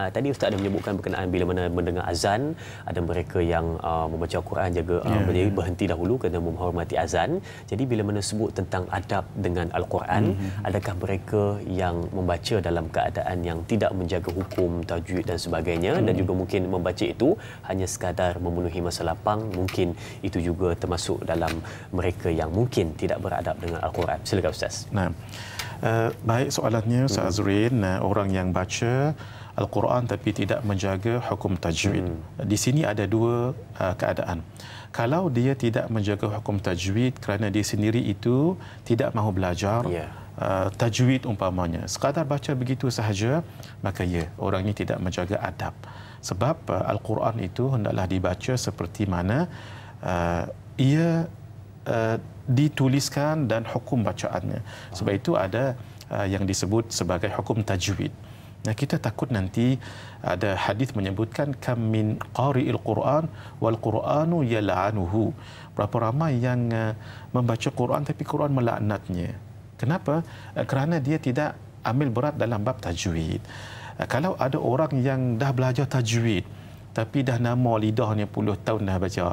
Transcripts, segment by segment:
uh, tadi ustaz ada menyebutkan berkenaan bila mana mendengar azan ada mereka yang uh, membaca Al-Quran jaga uh, ah, yeah. menjadi ya. berhenti dahulu kerana menghormati azan jadi bila mana sebut tentang adab dengan Al-Quran mm-hmm. adakah mereka yang membaca dalam keadaan yang tidak menjaga hukum tajwid dan sebagainya mm-hmm. dan hmm. juga mungkin membaca itu hanya sekadar memenuhi masa lapang mungkin itu juga termasuk dalam mereka yang mungkin tidak beradab dengan Al-Quran silakan ustaz nah Uh, baik soalannya, Ustaz Azrin, uh, orang yang baca Al-Quran tapi tidak menjaga hukum tajwid. Hmm. Di sini ada dua uh, keadaan. Kalau dia tidak menjaga hukum tajwid kerana dia sendiri itu tidak mahu belajar yeah. uh, tajwid umpamanya. Sekadar baca begitu sahaja, maka ya, orang ini tidak menjaga adab. Sebab uh, Al-Quran itu hendaklah dibaca seperti mana uh, ia uh, dituliskan dan hukum bacaannya. Sebab itu ada uh, yang disebut sebagai hukum tajwid. Nah, kita takut nanti ada hadis menyebutkan kam min qari'il Qur'an wal Qur'anu yal'anuhu. Berapa ramai yang eh, membaca Quran tapi Quran melaknatnya. Kenapa? Eh, kerana dia tidak ambil berat dalam bab tajwid. Eh, kalau ada orang yang dah belajar tajwid tapi dah nama lidahnya puluh tahun dah baca,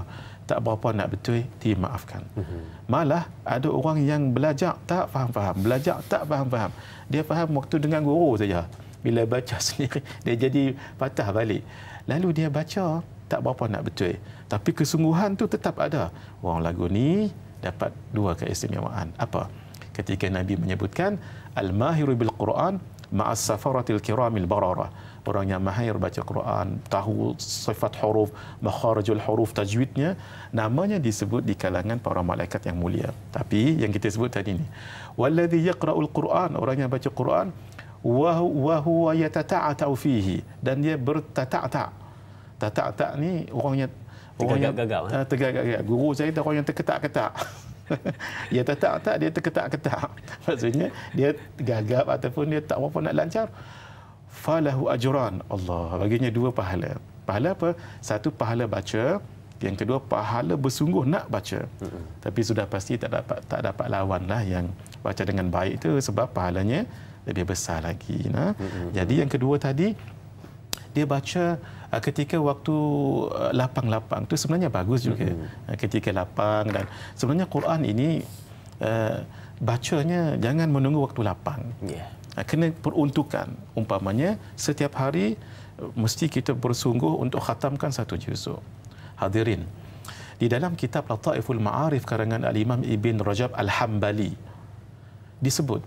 tak berapa nak betul, dimaafkan. Mhm. Malah ada orang yang belajar tak faham-faham, belajar tak faham-faham. Dia faham waktu dengan guru saja bila baca sendiri dia jadi patah balik lalu dia baca tak berapa nak betul tapi kesungguhan tu tetap ada orang lagu ni dapat dua keistimewaan apa ketika nabi menyebutkan al mahiru bil quran ma'as safaratil kiramil barara orang yang mahir baca Quran tahu sifat huruf makharijul huruf tajwidnya namanya disebut di kalangan para malaikat yang mulia tapi yang kita sebut tadi ni walladhi yaqra'ul quran orang yang baca Quran wahuwa yatata'atau fihi dan dia bertata'atak tata'atak ni orang yang orang yang tegak-gagak yang, lah. ah, guru saya dia orang yang terketak-ketak dia tata'atak dia terketak-ketak maksudnya dia gagap ataupun dia tak berapa nak lancar falahu ajran Allah baginya dua pahala pahala apa satu pahala baca yang kedua pahala bersungguh nak baca mm-hmm. tapi sudah pasti tak dapat tak dapat lawanlah yang baca dengan baik itu sebab pahalanya lebih besar lagi. Nah, mm-hmm. jadi yang kedua tadi dia baca uh, ketika waktu uh, lapang-lapang tu sebenarnya bagus juga mm-hmm. ketika lapang dan sebenarnya Quran ini uh, bacanya jangan menunggu waktu lapang. Yeah. Kena peruntukan umpamanya setiap hari mesti kita bersungguh untuk khatamkan satu juz. Hadirin di dalam kitab Lataiful Ma'arif karangan Al-Imam Ibn Rajab Al-Hambali disebut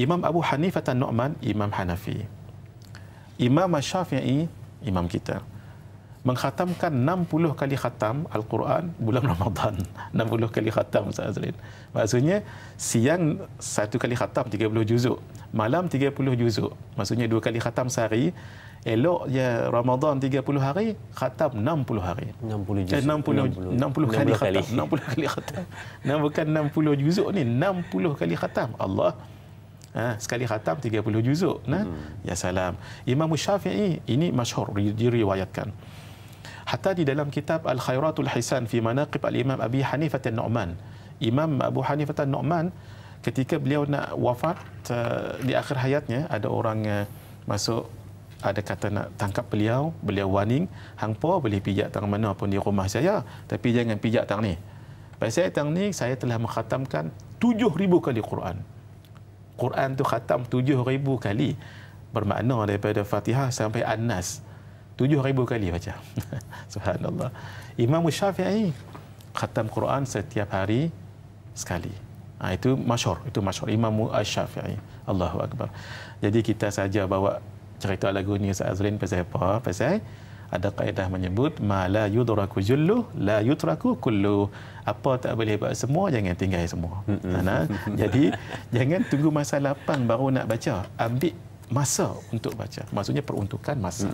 Imam Abu Hanifah An-Nu'man Imam Hanafi. Imam Syafi'i Imam kita. Mengkhatamkan 60 kali khatam Al-Quran bulan Ramadan. 60 kali khatam Ustaz Azrin. Maksudnya siang satu kali khatam 30 juzuk, malam 30 juzuk. Maksudnya dua kali khatam sehari. Elok ya Ramadan 30 hari, khatam 60 hari. 60 eh, juzuk. 60, 60, 60, 60, 60 kali khatam. 60 kali khatam. bukan 60 juzuk ni, 60 kali khatam. Allah Ha, sekali khatam 30 juzuk. Nah, hmm. Ya salam. Imam Syafi'i ini masyhur diriwayatkan. Hatta di dalam kitab Al-Khairatul Hisan fi manaqib al-Imam Abi Hanifah al-Nu'man. Imam Abu Hanifah al-Nu'man ketika beliau nak wafat uh, di akhir hayatnya ada orang uh, masuk ada kata nak tangkap beliau, beliau warning, hang boleh pijak tang mana pun di rumah saya, tapi jangan pijak tang ni. Pasal tang ni saya telah mengkhatamkan 7000 kali Quran. Quran tu khatam 7000 kali bermakna daripada Fatihah sampai An-Nas 7000 kali baca subhanallah Imam Syafi'i khatam Quran setiap hari sekali ha, itu masyhur itu masyhur Imam Syafi'i Allahu akbar jadi kita saja bawa cerita lagu ni Ustaz Azrin pasal apa pasal ada kaedah menyebut mala yudraku jullu la yutraku kullu apa tak boleh buat semua jangan tinggal semua ana ha, jadi jangan tunggu masa lapang baru nak baca ambil masa untuk baca maksudnya peruntukan masa